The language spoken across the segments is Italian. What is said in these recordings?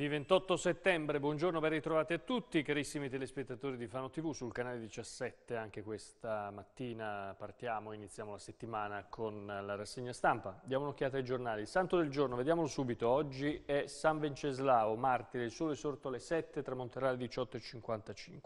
Lunedì 28 settembre, buongiorno, ben ritrovati a tutti, carissimi telespettatori di Fano TV sul canale 17, anche questa mattina partiamo, iniziamo la settimana con la rassegna stampa, diamo un'occhiata ai giornali. Il santo del giorno, vediamolo subito, oggi è San Venceslao, martire, il sole sorto alle 7, tramonterà alle 18.55.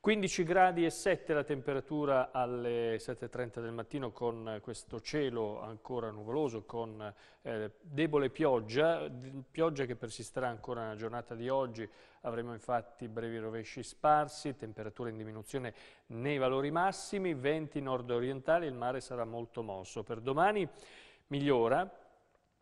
15 gradi e 7 la temperatura alle 7.30 del mattino con questo cielo ancora nuvoloso, con eh, debole pioggia, pioggia che persisterà ancora giornata di oggi avremo infatti brevi rovesci sparsi, temperature in diminuzione nei valori massimi, venti nord-orientali, il mare sarà molto mosso. Per domani migliora,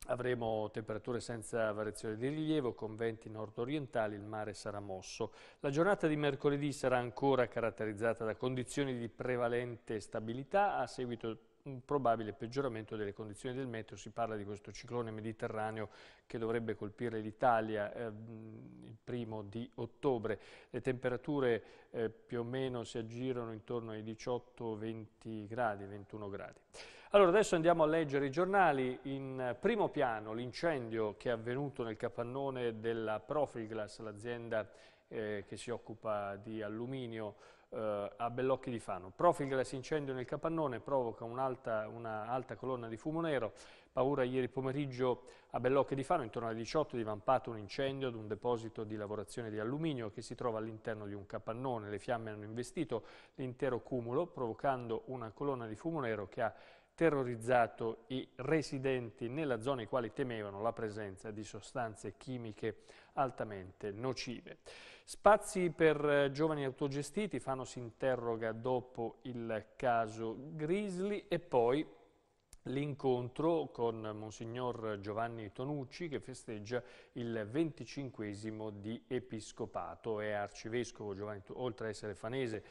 Avremo temperature senza variazione di rilievo, con venti nord-orientali, il mare sarà mosso. La giornata di mercoledì sarà ancora caratterizzata da condizioni di prevalente stabilità a seguito un probabile peggioramento delle condizioni del meteo, si parla di questo ciclone mediterraneo che dovrebbe colpire l'Italia eh, il primo di ottobre. Le temperature eh, più o meno si aggirano intorno ai 18-20 gradi, 21 gradi. Allora adesso andiamo a leggere i giornali. In eh, primo piano l'incendio che è avvenuto nel capannone della Profilglass, l'azienda eh, che si occupa di alluminio, eh, a Bellocchi di Fano. Profilgras incendio nel capannone, provoca un'alta una colonna di fumo nero, paura ieri pomeriggio a Bellocchi di Fano, intorno alle 18 è divampato un incendio ad un deposito di lavorazione di alluminio che si trova all'interno di un capannone. Le fiamme hanno investito l'intero cumulo, provocando una colonna di fumo nero che ha terrorizzato i residenti nella zona i quali temevano la presenza di sostanze chimiche altamente nocive. Spazi per eh, giovani autogestiti, Fano si interroga dopo il caso Grizzly e poi l'incontro con Monsignor Giovanni Tonucci che festeggia il venticinquesimo di Episcopato. È arcivescovo, Giovanni, oltre ad essere fanese,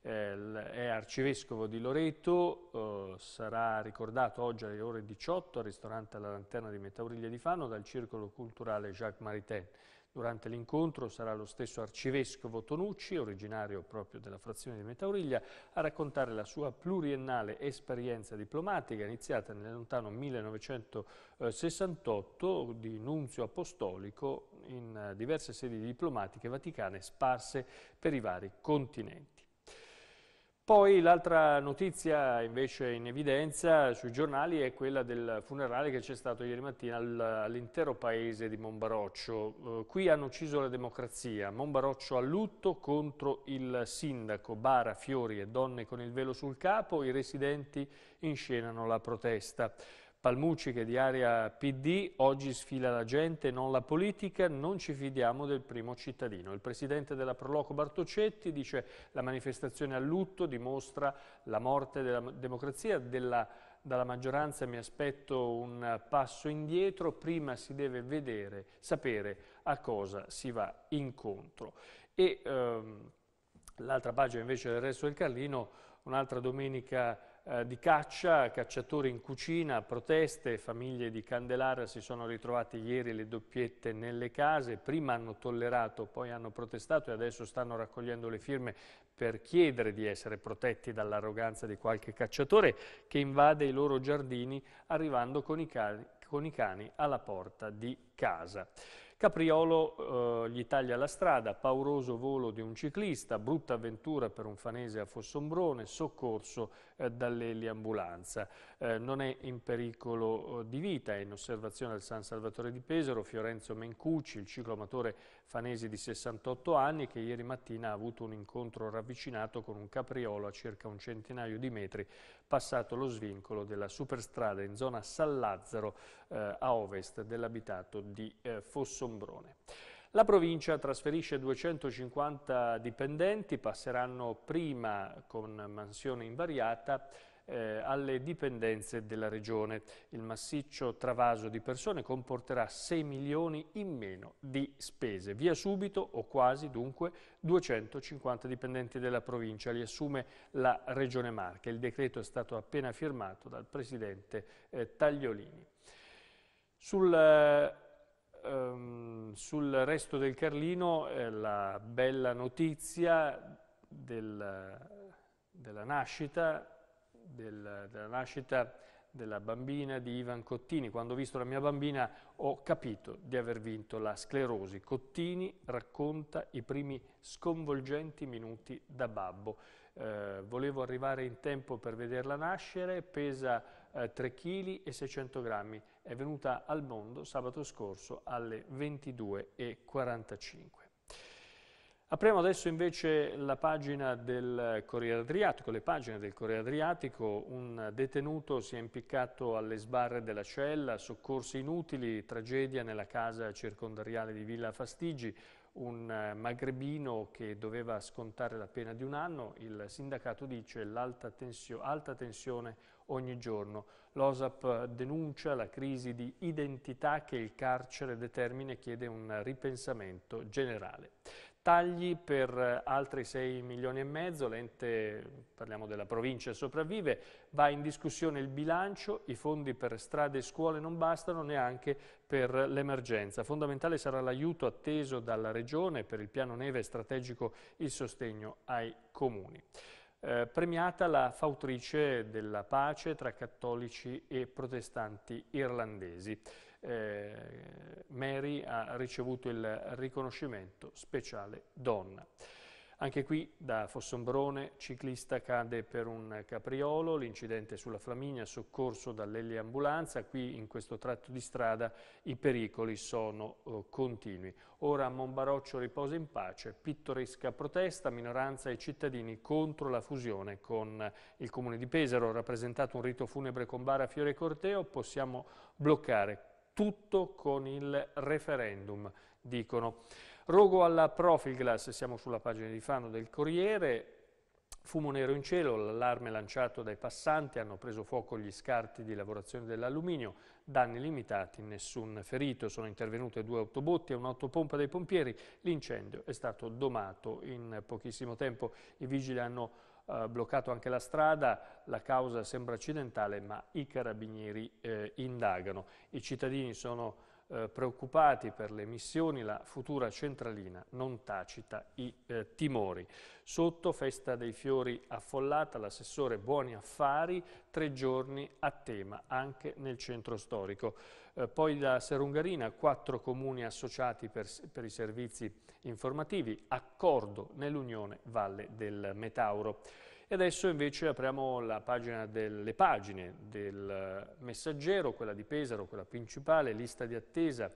eh, è arcivescovo di Loreto, eh, sarà ricordato oggi alle ore 18 al ristorante alla Lanterna di Metauriglia di Fano dal Circolo Culturale Jacques Maritain. Durante l'incontro sarà lo stesso arcivescovo Tonucci, originario proprio della frazione di Metauriglia, a raccontare la sua pluriennale esperienza diplomatica iniziata nel lontano 1968 di nunzio apostolico in diverse sedi diplomatiche vaticane sparse per i vari continenti. Poi l'altra notizia invece in evidenza sui giornali è quella del funerale che c'è stato ieri mattina all'intero paese di Monbaroccio. Eh, qui hanno ucciso la democrazia, Monbaroccio a lutto contro il sindaco, bara, fiori e donne con il velo sul capo, i residenti inscenano la protesta. Palmucci che è di area PD, oggi sfila la gente, non la politica, non ci fidiamo del primo cittadino. Il presidente della Proloco Bartocetti dice la manifestazione a lutto dimostra la morte della democrazia, della, dalla maggioranza mi aspetto un passo indietro, prima si deve vedere, sapere a cosa si va incontro. E ehm, l'altra pagina invece del resto del Carlino, un'altra domenica eh, di caccia, cacciatori in cucina, proteste, famiglie di Candelara si sono ritrovate ieri le doppiette nelle case, prima hanno tollerato, poi hanno protestato e adesso stanno raccogliendo le firme per chiedere di essere protetti dall'arroganza di qualche cacciatore che invade i loro giardini arrivando con i cani, con i cani alla porta di casa. Capriolo eh, gli taglia la strada, pauroso volo di un ciclista, brutta avventura per un fanese a Fossombrone, soccorso eh, dall'eliambulanza. Eh, non è in pericolo eh, di vita, è in osservazione al San Salvatore di Pesaro, Fiorenzo Mencucci, il ciclomatore Fanesi di 68 anni che ieri mattina ha avuto un incontro ravvicinato con un capriolo a circa un centinaio di metri passato lo svincolo della superstrada in zona San Lazzaro eh, a ovest dell'abitato di eh, Fossombrone. La provincia trasferisce 250 dipendenti, passeranno prima con mansione invariata eh, alle dipendenze della Regione. Il massiccio travaso di persone comporterà 6 milioni in meno di spese. Via subito, o quasi dunque, 250 dipendenti della provincia, li assume la Regione Marche. Il decreto è stato appena firmato dal Presidente eh, Tagliolini. Sul, eh, ehm, sul, resto del Carlino eh, la bella notizia del, della nascita del, della nascita della bambina di Ivan Cottini. Quando ho visto la mia bambina ho capito di aver vinto la sclerosi. Cottini racconta i primi sconvolgenti minuti da babbo. Eh, volevo arrivare in tempo per vederla nascere, pesa eh, 3 kg e 600 grammi. È venuta al mondo sabato scorso alle 22.45. Apriamo adesso invece la pagina del Corriere Adriatico, le pagine del Corriere Adriatico, un detenuto si è impiccato alle sbarre della cella, soccorsi inutili, tragedia nella casa circondariale di Villa Fastigi, un magrebino che doveva scontare la pena di un anno, il sindacato dice l'alta tensio, tensione ogni giorno. L'OSAP denuncia la crisi di identità che il carcere determina e chiede un ripensamento generale. Tagli per altri 6 milioni e mezzo, l'ente, parliamo della provincia, sopravvive, va in discussione il bilancio, i fondi per strade e scuole non bastano neanche per l'emergenza. Fondamentale sarà l'aiuto atteso dalla Regione per il piano neve strategico il sostegno ai comuni. Eh, premiata la fautrice della pace tra cattolici e protestanti irlandesi eh, Mary ha ricevuto il riconoscimento speciale donna. Anche qui da Fossombrone ciclista cade per un capriolo, l'incidente sulla Flaminia soccorso dall'eliambulanza, qui in questo tratto di strada i pericoli sono eh, continui. Ora Monbaroccio riposa in pace, pittoresca protesta, minoranza e cittadini contro la fusione con il comune di Pesaro, rappresentato un rito funebre con bara, fiore e corteo, possiamo bloccare tutto con il referendum, dicono. Rogo alla Profilglass, siamo sulla pagina di Fano del Corriere, Fumo nero in cielo, l'allarme lanciato dai passanti, hanno preso fuoco gli scarti di lavorazione dell'alluminio, danni limitati, nessun ferito, sono intervenute due autobotti e un'autopompa dei pompieri, l'incendio è stato domato in pochissimo tempo, i vigili hanno eh, bloccato anche la strada, la causa sembra accidentale ma i carabinieri eh, indagano. I cittadini sono eh, preoccupati per le missioni, la futura centralina non tacita i eh, timori. Sotto festa dei fiori affollata, l'assessore Buoni Affari, tre giorni a tema anche nel centro storico. Eh, poi da Serungarina, quattro comuni associati per, per i servizi informativi, accordo nell'Unione Valle del Metauro. E adesso invece apriamo pagina del, le pagine del messaggero, quella di Pesaro, quella principale, lista di attesa,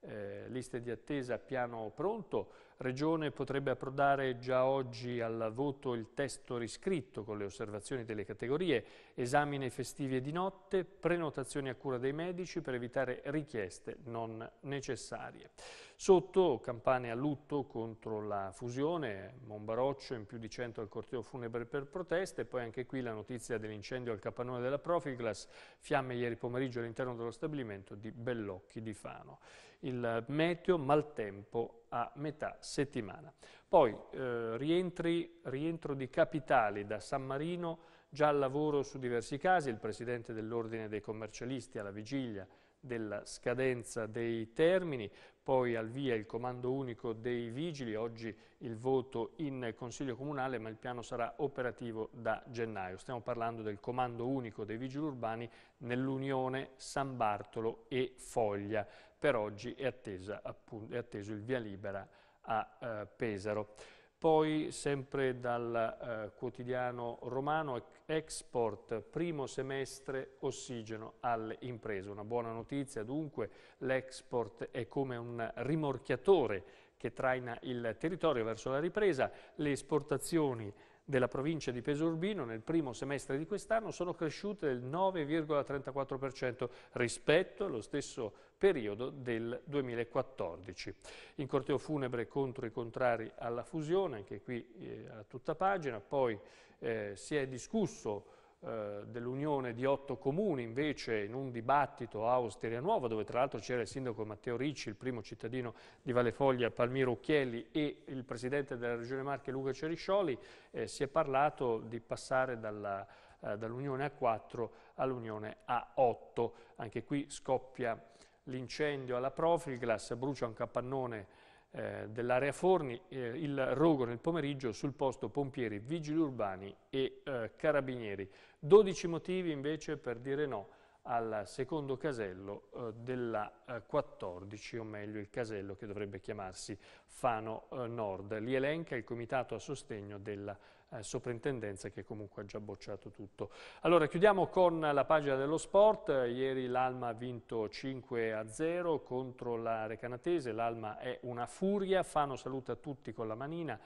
eh, lista di attesa piano pronto, Regione potrebbe approdare già oggi al voto il testo riscritto con le osservazioni delle categorie, esamine festivi e di notte, prenotazioni a cura dei medici per evitare richieste non necessarie. Sotto campane a lutto contro la fusione, Monbaroccio in più di 100 al corteo funebre per proteste, poi anche qui la notizia dell'incendio al capannone della Profiglas, fiamme ieri pomeriggio all'interno dello stabilimento di Bellocchi di Fano. Il meteo, maltempo a metà settimana. Poi eh, rientri, rientro di capitali da San Marino, già al lavoro su diversi casi, il presidente dell'Ordine dei commercialisti alla vigilia della scadenza dei termini, poi al via il comando unico dei vigili, oggi il voto in Consiglio Comunale, ma il piano sarà operativo da gennaio. Stiamo parlando del comando unico dei vigili urbani nell'Unione San Bartolo e Foglia. Per oggi è, attesa, appunto, è atteso il via libera a eh, Pesaro. Poi, sempre dal eh, quotidiano romano, export, primo semestre, ossigeno alle imprese. Una buona notizia, dunque, l'export è come un rimorchiatore che traina il territorio verso la ripresa, le esportazioni della provincia di Pesorbino nel primo semestre di quest'anno sono cresciute del 9,34% rispetto allo stesso periodo del 2014. In corteo funebre contro i contrari alla fusione, anche qui eh, a tutta pagina, poi eh, si è discusso eh, dell'unione di otto comuni, invece in un dibattito a Osteria Nuova, dove tra l'altro c'era il sindaco Matteo Ricci, il primo cittadino di Vallefoglia, Palmiro Occhielli e il presidente della Regione Marche Luca Ceriscioli, eh, si è parlato di passare dalla eh, dall'unione a 4 all'unione a 8. Anche qui scoppia l'incendio alla Profilglass, brucia un capannone eh, dell'area Forni, eh, il rogo nel pomeriggio sul posto pompieri, vigili urbani e eh, carabinieri. 12 motivi invece per dire no al secondo casello eh, della 14, eh, o meglio il casello che dovrebbe chiamarsi Fano eh, Nord. Li elenca il comitato a sostegno della 14 eh, soprintendenza che comunque ha già bocciato tutto. Allora chiudiamo con la pagina dello sport, ieri l'Alma ha vinto 5 a 0 contro la Recanatese, l'Alma è una furia, Fano saluta tutti con la manina,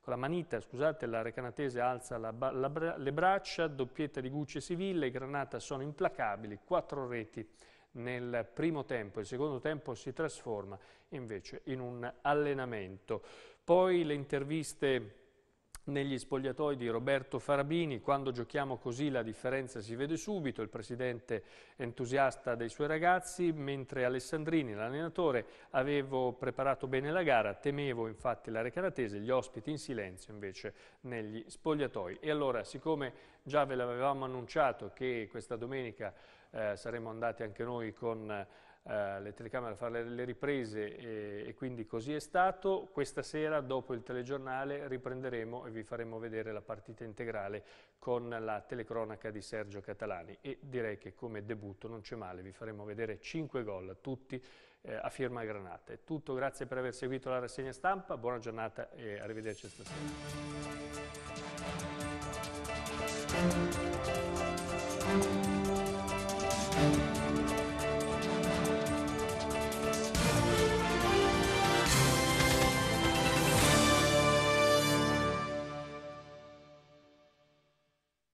con la manita, scusate, la Recanatese alza la, la, le braccia, doppietta di Gucci e Siville, Granata sono implacabili, 4 reti nel primo tempo, il secondo tempo si trasforma invece in un allenamento. Poi le interviste negli spogliatoi di Roberto Farabini. Quando giochiamo così la differenza si vede subito, il presidente entusiasta dei suoi ragazzi, mentre Alessandrini, l'allenatore, avevo preparato bene la gara, temevo infatti la recanatese, gli ospiti in silenzio invece negli spogliatoi. E allora, siccome già ve l'avevamo annunciato che questa domenica eh, saremmo andati anche noi con eh, eh, le telecamere a fare le, le riprese e, e, quindi così è stato. Questa sera dopo il telegiornale riprenderemo e vi faremo vedere la partita integrale con la telecronaca di Sergio Catalani e direi che come debutto non c'è male, vi faremo vedere 5 gol tutti eh, a firma Granata. È tutto, grazie per aver seguito la rassegna stampa, buona giornata e arrivederci stasera.